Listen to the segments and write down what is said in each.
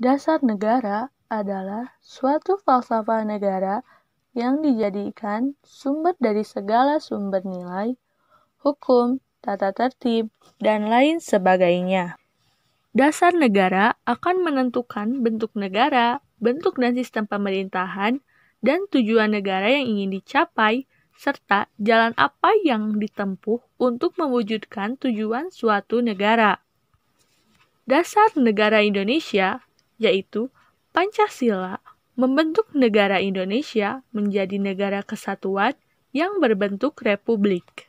Dasar negara adalah suatu falsafah negara yang dijadikan sumber dari segala sumber nilai, hukum, tata tertib, dan lain sebagainya. Dasar negara akan menentukan bentuk negara, bentuk dan sistem pemerintahan, dan tujuan negara yang ingin dicapai, serta jalan apa yang ditempuh untuk mewujudkan tujuan suatu negara. Dasar negara Indonesia yaitu Pancasila membentuk negara Indonesia menjadi negara kesatuan yang berbentuk republik.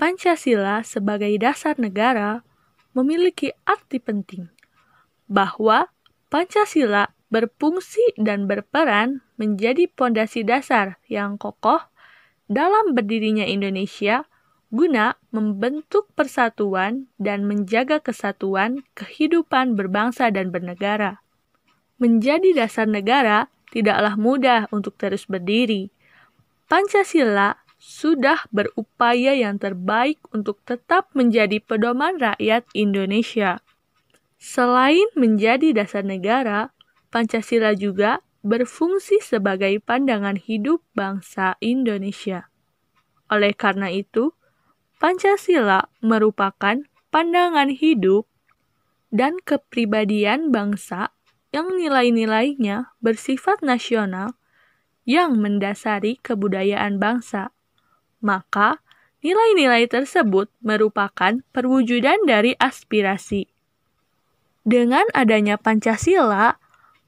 Pancasila sebagai dasar negara memiliki arti penting bahwa Pancasila berfungsi dan berperan menjadi pondasi dasar yang kokoh dalam berdirinya Indonesia guna membentuk persatuan dan menjaga kesatuan kehidupan berbangsa dan bernegara. Menjadi dasar negara tidaklah mudah untuk terus berdiri. Pancasila sudah berupaya yang terbaik untuk tetap menjadi pedoman rakyat Indonesia. Selain menjadi dasar negara, Pancasila juga berfungsi sebagai pandangan hidup bangsa Indonesia. Oleh karena itu, Pancasila merupakan pandangan hidup dan kepribadian bangsa yang nilai-nilainya bersifat nasional yang mendasari kebudayaan bangsa. Maka, nilai-nilai tersebut merupakan perwujudan dari aspirasi. Dengan adanya Pancasila,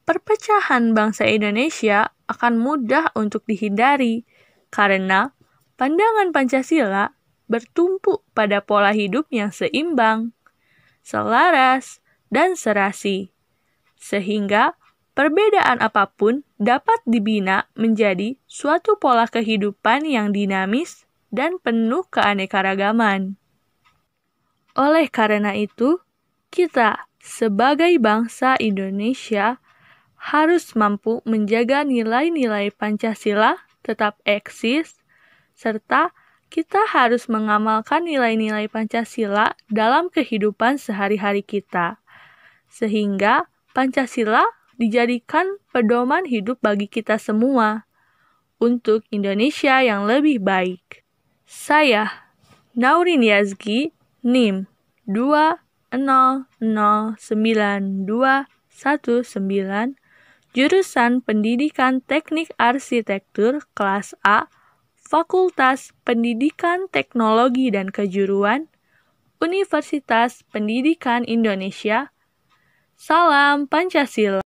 perpecahan bangsa Indonesia akan mudah untuk dihindari karena pandangan Pancasila bertumpu pada pola hidup yang seimbang, selaras, dan serasi, sehingga perbedaan apapun dapat dibina menjadi suatu pola kehidupan yang dinamis dan penuh keanekaragaman. Oleh karena itu, kita sebagai bangsa Indonesia harus mampu menjaga nilai-nilai Pancasila tetap eksis serta kita harus mengamalkan nilai-nilai Pancasila dalam kehidupan sehari-hari kita, sehingga Pancasila dijadikan pedoman hidup bagi kita semua untuk Indonesia yang lebih baik. Saya, Naurin Yazgi, NIM 2009219, jurusan Pendidikan Teknik Arsitektur kelas A Fakultas Pendidikan Teknologi dan Kejuruan, Universitas Pendidikan Indonesia. Salam Pancasila.